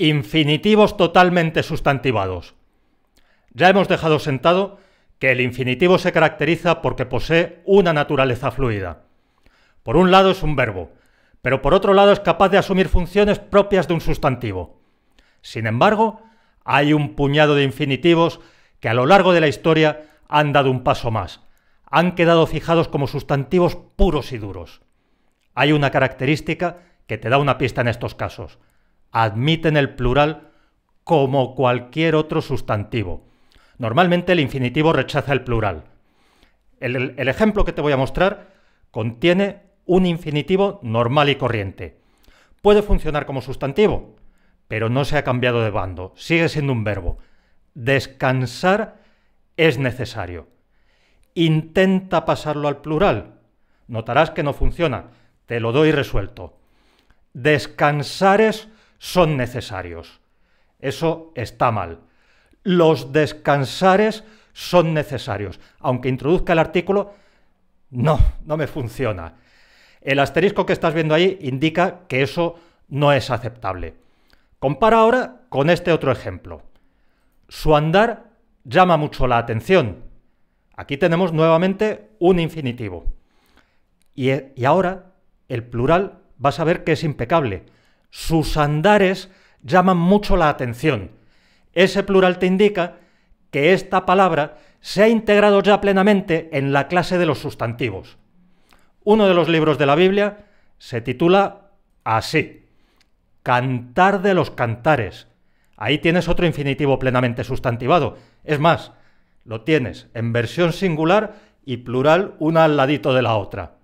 infinitivos totalmente sustantivados. Ya hemos dejado sentado que el infinitivo se caracteriza porque posee una naturaleza fluida. Por un lado es un verbo, pero por otro lado es capaz de asumir funciones propias de un sustantivo. Sin embargo, hay un puñado de infinitivos que a lo largo de la historia han dado un paso más, han quedado fijados como sustantivos puros y duros. Hay una característica que te da una pista en estos casos admiten el plural como cualquier otro sustantivo. Normalmente el infinitivo rechaza el plural. El, ejemplo que te voy a mostrar contiene un infinitivo normal y corriente. Puede funcionar como sustantivo, pero no se ha cambiado de bando, sigue siendo un verbo. Descansar es necesario. Intenta pasarlo al plural. Notarás que no funciona. Te lo doy resuelto. Descansar es son necesarios. Eso está mal. Los descansares son necesarios. Aunque introduzca el artículo, no, no me funciona. El asterisco que estás viendo ahí indica que eso no es aceptable. Compara ahora con este otro ejemplo. Su andar llama mucho la atención. Aquí tenemos nuevamente un infinitivo. Y, ahora el plural vas a ver que es impecable sus andares llaman mucho la atención. Ese plural te indica que esta palabra se ha integrado ya plenamente en la clase de los sustantivos. Uno de los libros de la Biblia se titula así, Cantar de los Cantares. Ahí tienes otro infinitivo plenamente sustantivado. Es más, lo tienes en versión singular y plural una al ladito de la otra.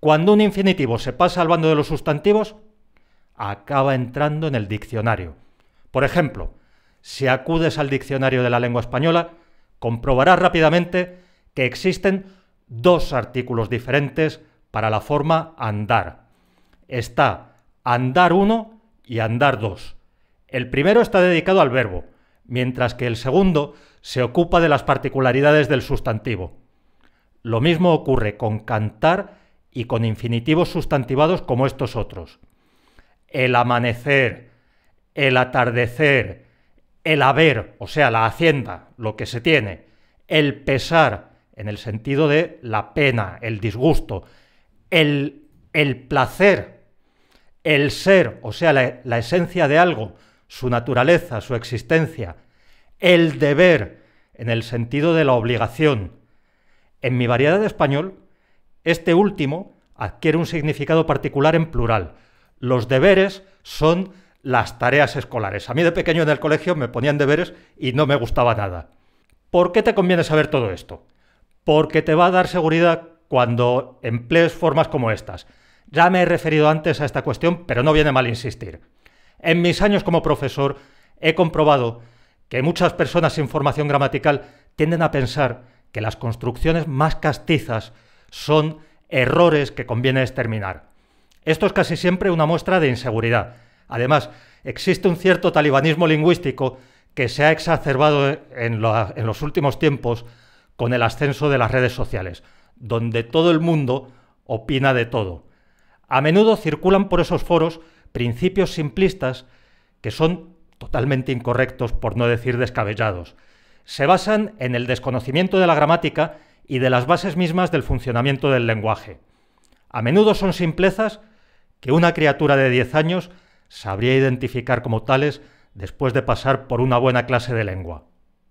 Cuando un infinitivo se pasa al bando de los sustantivos, acaba entrando en el diccionario. Por ejemplo, si acudes al diccionario de la lengua española, comprobarás rápidamente que existen dos artículos diferentes para la forma andar. Está andar 1 y andar 2. El primero está dedicado al verbo, mientras que el segundo se ocupa de las particularidades del sustantivo. Lo mismo ocurre con cantar y con infinitivos sustantivados como estos otros el amanecer, el atardecer, el haber, o sea, la hacienda, lo que se tiene, el pesar, en el sentido de la pena, el disgusto, el, el placer, el ser, o sea, la, la esencia de algo, su naturaleza, su existencia, el deber, en el sentido de la obligación. En mi variedad de español, este último adquiere un significado particular en plural, los deberes son las tareas escolares. A mí de pequeño en el colegio me ponían deberes y no me gustaba nada. ¿Por qué te conviene saber todo esto? Porque te va a dar seguridad cuando emplees formas como estas. Ya me he referido antes a esta cuestión, pero no viene mal insistir. En mis años como profesor he comprobado que muchas personas sin formación gramatical tienden a pensar que las construcciones más castizas son errores que conviene exterminar. Esto es casi siempre una muestra de inseguridad. Además, existe un cierto talibanismo lingüístico que se ha exacerbado en, los últimos tiempos con el ascenso de las redes sociales, donde todo el mundo opina de todo. A menudo circulan por esos foros principios simplistas que son totalmente incorrectos, por no decir descabellados. Se basan en el desconocimiento de la gramática y de las bases mismas del funcionamiento del lenguaje. A menudo son simplezas que una criatura de 10 años sabría identificar como tales después de pasar por una buena clase de lengua.